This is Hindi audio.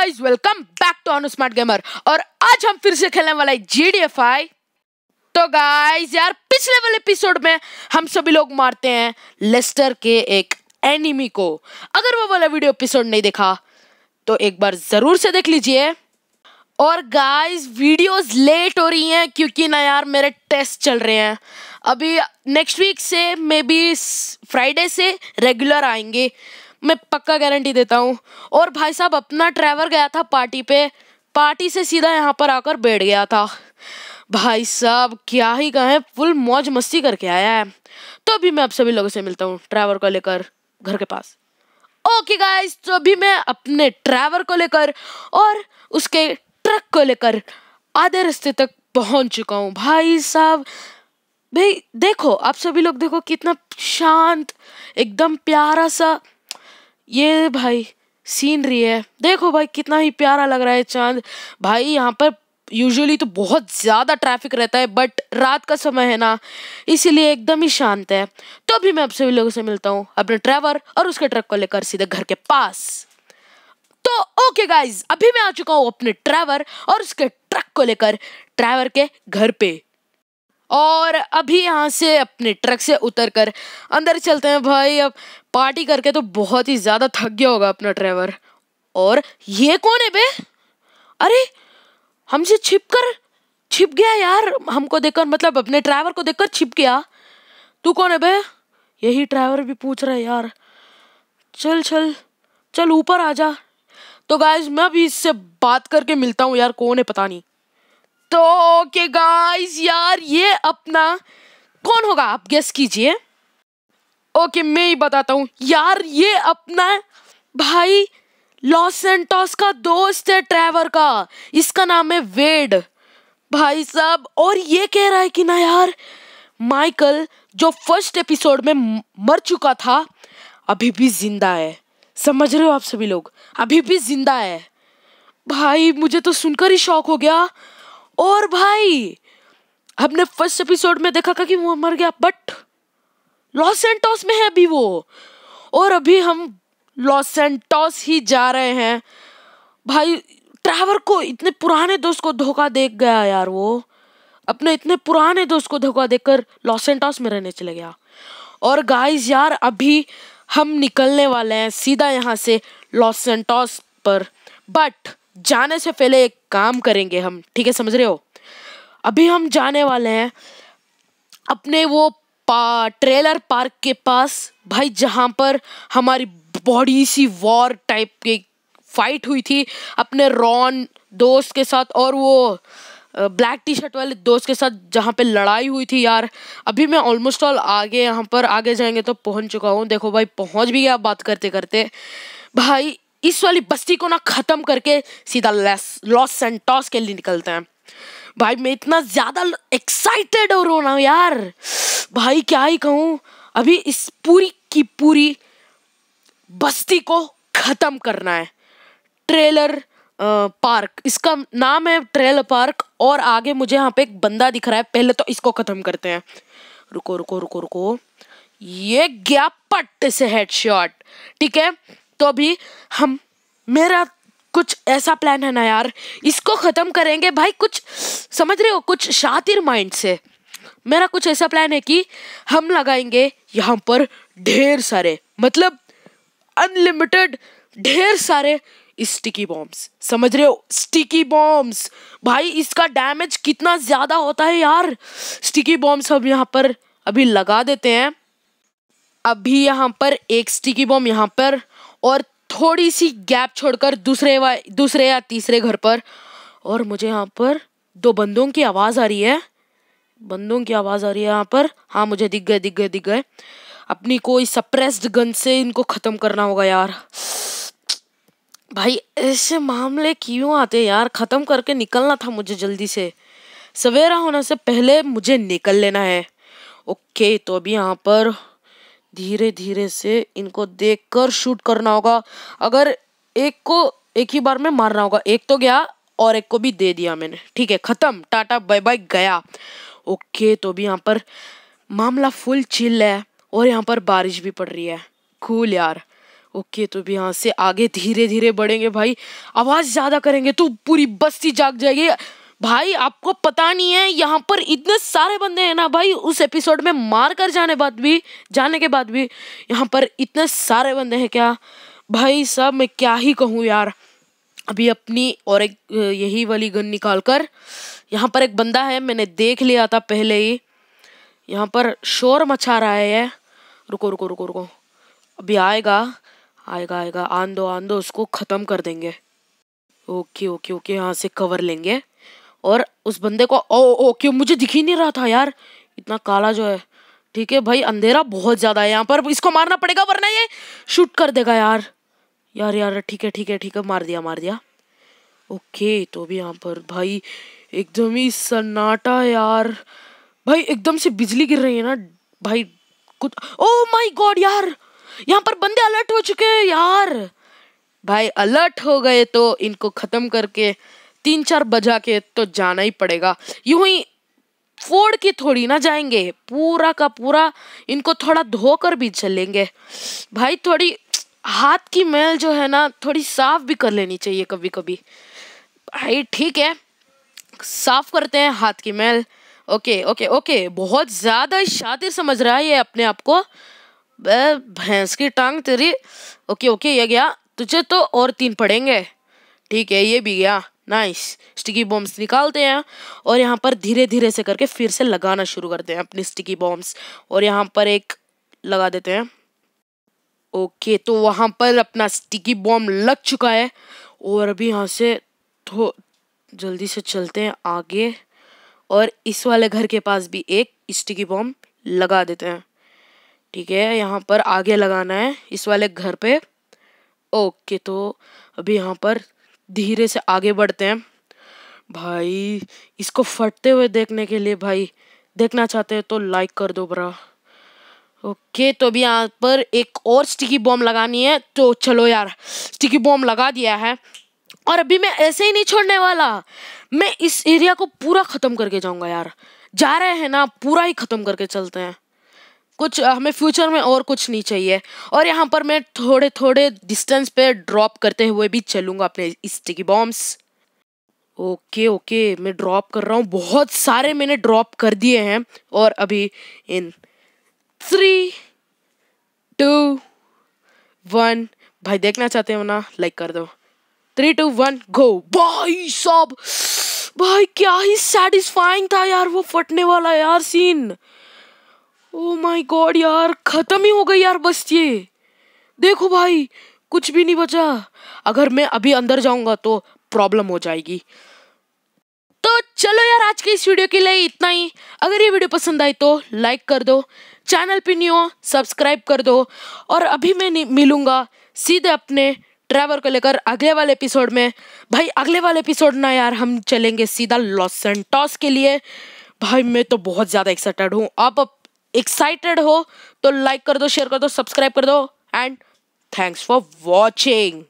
guys welcome back to Anu smart gamer और आज हम फिर से खेलने वाला है जीडीएफआई तो गाइस यार पिछले वाले एपिसोड में हम सभी लोग मारते हैं लेस्टर के एक एनिमी को अगर वो वाला वीडियो एपिसोड नहीं देखा तो एक बार जरूर से देख लीजिए और गाइस वीडियोस लेट हो रही हैं क्योंकि ना यार मेरे टेस्ट चल रहे हैं अभी नेक्स्ट वीक से मे बी फ्राइडे से रेगुलर आएंगे मैं पक्का गारंटी देता हूँ और भाई साहब अपना ट्रैवर गया था पार्टी पे पार्टी से सीधा यहाँ पर आकर बैठ गया था भाई साहब क्या ही कहें फुल मौज मस्ती करके आया है तो अभी मैं आप सभी लोगों से मिलता हूँ ट्रैवर को लेकर घर के पास ओके गाइस तो अभी मैं अपने ट्रैवर को लेकर और उसके ट्रक को लेकर आधे रास्ते तक पहुंच चुका हूँ भाई साहब भाई देखो आप सभी लोग देखो कितना शांत एकदम प्यारा सा ये भाई सीनरी है देखो भाई कितना ही प्यारा लग रहा है चांद भाई यहाँ पर यूजुअली तो बहुत ज़्यादा ट्रैफिक रहता है बट रात का समय है ना इसीलिए एकदम ही शांत है तो अभी मैं आप सभी लोगों से मिलता हूँ अपने ड्राइवर और उसके ट्रक को लेकर सीधे घर के पास तो ओके गाइज अभी मैं आ चुका हूँ अपने ड्राइवर और उसके ट्रक को लेकर ड्राइवर के घर पे और अभी यहाँ से अपने ट्रक से उतर कर अंदर चलते हैं भाई अब पार्टी करके तो बहुत ही ज़्यादा थक गया होगा अपना ड्राइवर और ये कौन है बे अरे हमसे छिप कर छिप गया यार हमको देखकर मतलब अपने ड्राइवर को देखकर छिप गया तू कौन है बे यही ड्राइवर भी पूछ रहा है यार चल चल चल ऊपर आ जा तो गाइज मैं भी इससे बात करके मिलता हूँ यार कौन है पता नहीं तो ओके गाइस यार ये अपना कौन होगा आप गेस कीजिए ओके मैं ही बताता हूँ यार ये अपना भाई लॉस सेंटोस का दोस्त है ट्रेवर का इसका नाम है वेड भाई साहब और ये कह रहा है कि ना यार माइकल जो फर्स्ट एपिसोड में मर चुका था अभी भी जिंदा है समझ रहे हो आप सभी लोग अभी भी जिंदा है भाई मुझे तो सुनकर ही शौक हो गया और भाई हमने फर्स्ट एपिसोड में देखा था कि वो मर गया बट लॉस सेंटोस में है अभी वो और अभी हम लॉस सेंटोस ही जा रहे हैं भाई ट्रैवर को इतने पुराने दोस्त को धोखा देख गया यार वो अपने इतने पुराने दोस्त को धोखा देकर लॉस सेंटोस में रहने चले गया और गाइस यार अभी हम निकलने वाले हैं सीधा यहाँ से लॉस सेंटोस पर बट जाने से पहले एक काम करेंगे हम ठीक है समझ रहे हो अभी हम जाने वाले हैं अपने वो पा, ट्रेलर पार्क के पास भाई जहाँ पर हमारी बॉडी सी वॉर टाइप की फाइट हुई थी अपने रॉन दोस्त के साथ और वो ब्लैक टी शर्ट वाले दोस्त के साथ जहाँ पे लड़ाई हुई थी यार अभी मैं ऑलमोस्ट ऑल आगे यहाँ पर आगे जाएंगे तो पहुँच चुका हूँ देखो भाई पहुँच भी गया बात करते करते भाई इस वाली बस्ती को ना ख़त्म करके सीधा लॉस सेंटोस के लिए निकलते हैं भाई मैं इतना ज़्यादा एक्साइटेड हो रहा हूँ यार भाई क्या ही कहूँ अभी इस पूरी की पूरी बस्ती को ख़त्म करना है ट्रेलर पार्क इसका नाम है ट्रेलर पार्क और आगे मुझे यहाँ पे एक बंदा दिख रहा है पहले तो इसको ख़त्म करते हैं रुको रुको रुको रुको ये गया पट्ट से हेडशॉट ठीक है तो अभी हम मेरा कुछ ऐसा प्लान है ना यार इसको ख़त्म करेंगे भाई कुछ समझ रहे हो कुछ शातिर माइंड से मेरा कुछ ऐसा प्लान है कि हम लगाएंगे यहाँ पर ढेर सारे मतलब अनलिमिटेड ढेर सारे स्टिकी बॉम्ब्स समझ रहे हो स्टिकी बॉम्ब्स भाई इसका डैमेज कितना ज़्यादा होता है यार स्टिकी बॉम्ब्स हम यहाँ पर अभी लगा देते हैं अभी यहाँ पर एक स्टिकी बॉम्ब यहाँ पर और थोड़ी सी गैप छोड़कर दूसरे दूसरे या तीसरे घर पर और मुझे यहाँ पर दो बंदों की आवाज़ आ रही है बंदों की आवाज़ आ रही है यहाँ पर हाँ मुझे दिख गए दिख गए दिख गए अपनी कोई सप्रेस्ड गन से इनको ख़त्म करना होगा यार भाई ऐसे मामले क्यों आते यार ख़त्म करके निकलना था मुझे जल्दी से सवेरा होने से पहले मुझे निकल लेना है ओके तो अभी यहाँ पर धीरे धीरे से इनको देखकर शूट करना होगा अगर एक को एक ही बार में मारना होगा एक तो गया और एक को भी दे दिया मैंने ठीक है ख़त्म टाटा बाय बाय गया ओके तो भी यहाँ पर मामला फुल चिल है और यहाँ पर बारिश भी पड़ रही है कूल यार ओके तो भी यहाँ से आगे धीरे धीरे बढ़ेंगे भाई आवाज़ ज़्यादा करेंगे तो पूरी बस्ती जाग जाएगी भाई आपको पता नहीं है यहाँ पर इतने सारे बंदे हैं ना भाई उस एपिसोड में मार कर जाने बाद भी जाने के बाद भी यहाँ पर इतने सारे बंदे हैं क्या भाई साहब मैं क्या ही कहूँ यार अभी अपनी और एक यही वाली गन निकाल कर यहाँ पर एक बंदा है मैंने देख लिया था पहले ही यहाँ पर शोर मचा रहा है रुको रुको रुको रुको अभी आएगा आएगा आएगा आन दो आन दो उसको ख़त्म कर देंगे ओके ओके ओके यहाँ से कवर लेंगे और उस बंदे को ओ ओ क्यों मुझे दिख ही नहीं रहा था यार इतना काला जो है ठीक है भाई अंधेरा बहुत ज़्यादा है यहाँ पर इसको मारना पड़ेगा वरना ये शूट कर देगा यार यार यार ठीक है ठीक है ठीक है मार दिया मार दिया ओके तो भी यहाँ पर भाई एकदम ही सन्नाटा यार भाई एकदम से बिजली गिर रही है ना भाई कुछ ओ माय गॉड यार यहाँ पर बंदे अलर्ट हो चुके हैं यार भाई अलर्ट हो गए तो इनको ख़त्म करके तीन चार बजा के तो जाना ही पड़ेगा यूं ही फोड़ के थोड़ी ना जाएंगे पूरा का पूरा इनको थोड़ा धोकर भी चलेंगे भाई थोड़ी हाथ की मैल जो है ना थोड़ी साफ भी कर लेनी चाहिए कभी कभी भाई ठीक है साफ करते हैं हाथ की मैल ओके ओके ओके बहुत ज़्यादा शातिर समझ रहा है ये अपने आप को भैंस की टांग तेरी ओके ओके ये गया तुझे तो और तीन पड़ेंगे ठीक है ये भी गया नाइस स्टिकी बॉम्ब्स निकालते हैं और यहाँ पर धीरे धीरे से करके फिर से लगाना शुरू करते हैं अपनी स्टिकी बॉम्ब्स और यहाँ पर एक लगा देते हैं ओके तो वहाँ पर अपना स्टिकी बॉम्ब लग चुका है और अभी यहाँ से थो जल्दी से चलते हैं आगे और इस वाले घर के पास भी एक स्टिकी बॉम्ब लगा देते हैं ठीक है यहाँ पर आगे लगाना है इस वाले घर पे ओके तो अभी यहाँ पर धीरे से आगे बढ़ते हैं भाई इसको फटते हुए देखने के लिए भाई देखना चाहते हैं तो लाइक कर दो बरा ओके तो अभी यहाँ पर एक और स्टिकी बॉम्ब लगानी है तो चलो यार स्टिकी बॉम्ब लगा दिया है और अभी मैं ऐसे ही नहीं छोड़ने वाला मैं इस एरिया को पूरा ख़त्म करके जाऊंगा यार जा रहे हैं ना पूरा ही ख़त्म करके चलते हैं कुछ हमें फ्यूचर में और कुछ नहीं चाहिए और यहाँ पर मैं थोड़े थोड़े डिस्टेंस पे ड्रॉप करते हुए भी चलूँगा अपने स्टिकी बॉम्ब्स ओके ओके मैं ड्रॉप कर रहा हूँ बहुत सारे मैंने ड्रॉप कर दिए हैं और अभी इन थ्री टू वन भाई देखना चाहते हो ना लाइक कर दो थ्री टू वन गो भाई सब भाई क्या ही सेटिस्फाइंग था यार वो फटने वाला यार सीन ओ माय गॉड यार खत्म ही हो गई यार बस ये देखो भाई कुछ भी नहीं बचा अगर मैं अभी अंदर जाऊंगा तो प्रॉब्लम हो जाएगी तो चलो यार आज के इस वीडियो के लिए इतना ही अगर ये वीडियो पसंद आई तो लाइक कर दो चैनल पे नहीं हो सब्सक्राइब कर दो और अभी मैं मिलूँगा सीधे अपने ट्रैवर को लेकर अगले वाले एपिसोड में भाई अगले वाले एपिसोड ना यार हम चलेंगे सीधा लॉस एंड टॉस के लिए भाई मैं तो बहुत ज़्यादा एक्साइटेड हूँ आप अब एक्साइटेड हो तो लाइक कर दो शेयर कर दो सब्सक्राइब कर दो एंड थैंक्स फॉर वॉचिंग